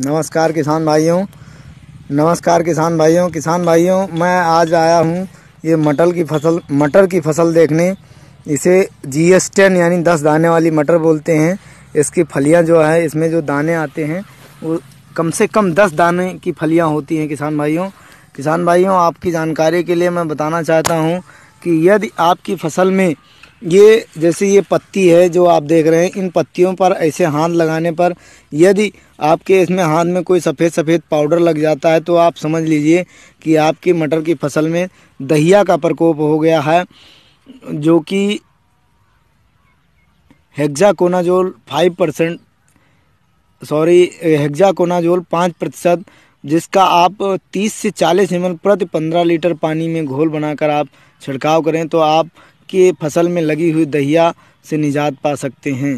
नमस्कार किसान भाइयों नमस्कार किसान भाइयों किसान भाइयों मैं आज आया हूँ ये मटर की फसल मटर की फसल देखने इसे जी एस टेन यानी दस दाने वाली मटर बोलते हैं इसकी फलियाँ जो है इसमें जो दाने आते हैं वो कम से कम दस दाने की फलियाँ होती हैं किसान भाइयों किसान भाइयों आपकी जानकारी के लिए मैं बताना चाहता हूँ कि यदि आपकी फसल में ये जैसे ये पत्ती है जो आप देख रहे हैं इन पत्तियों पर ऐसे हाथ लगाने पर यदि आपके इसमें हाथ में कोई सफ़ेद सफ़ेद पाउडर लग जाता है तो आप समझ लीजिए कि आपकी मटर की फसल में दहिया का प्रकोप हो गया है जो कि hexaconazole five percent sorry hexaconazole पाँच प्रतिशत जिसका आप 30 से 40 एम प्रति 15 लीटर पानी में घोल बनाकर आप छिड़काव करें तो आप के फसल में लगी हुई दहिया से निजात पा सकते हैं